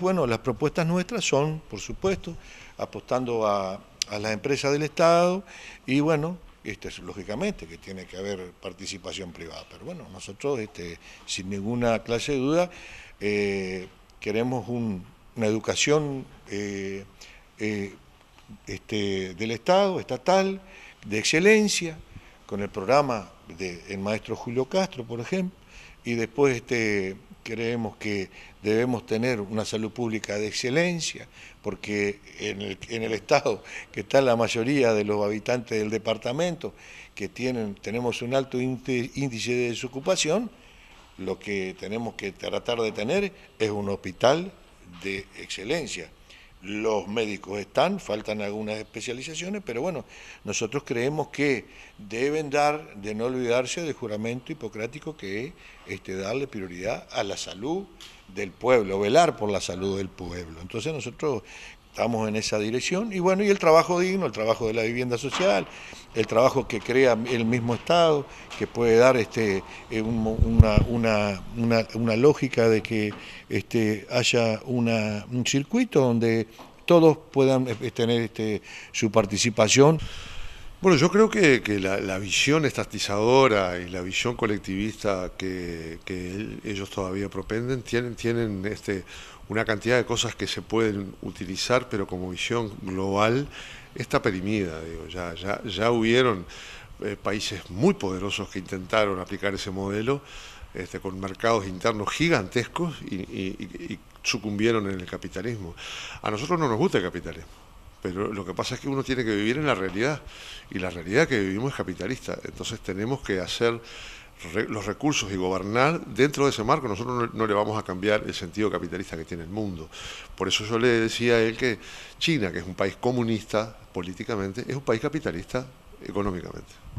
bueno, las propuestas nuestras son, por supuesto, apostando a, las empresas del Estado y, bueno, este, lógicamente que tiene que haber participación privada. Pero bueno, nosotros, este, sin ninguna clase de duda, eh, queremos una educación eh, eh, este, del Estado, estatal, de excelencia, con el programa del maestro Julio Castro, por ejemplo, y después este, creemos que debemos tener una salud pública de excelencia, porque en el, estado que está la mayoría de los habitantes del departamento, que tienen, tenemos un alto índice de desocupación, lo que tenemos que tratar de tener es un hospital de excelencia. Los médicos están, faltan algunas especializaciones, pero bueno, nosotros creemos que deben dar, de no olvidarse del juramento hipocrático que es este, darle prioridad a la salud del pueblo, velar por la salud del pueblo. Entonces nosotros estamos en esa dirección. Y bueno, y el trabajo digno, el trabajo de la vivienda social, el trabajo que crea el mismo Estado, que puede dar este, eh, una, lógica de que este, haya una, un circuito donde todos puedan eh, tener este, su participación. Bueno, yo creo que, que la, visión estatizadora y la visión colectivista que, ellos todavía propenden tienen, tienen este, una cantidad de cosas que se pueden utilizar, pero como visión global está perimida. Digo, ya, ya, hubieron eh, países muy poderosos que intentaron aplicar ese modelo este, con mercados internos gigantescos y sucumbieron en el capitalismo. A nosotros no nos gusta el capitalismo, pero lo que pasa es que uno tiene que vivir en la realidad y la realidad que vivimos es capitalista. Entonces tenemos que hacer los recursos y gobernar dentro de ese marco. Nosotros no, le vamos a cambiar el sentido capitalista que tiene el mundo. Por eso yo le decía a él que China, que es un país comunista políticamente, es un país capitalista económicamente.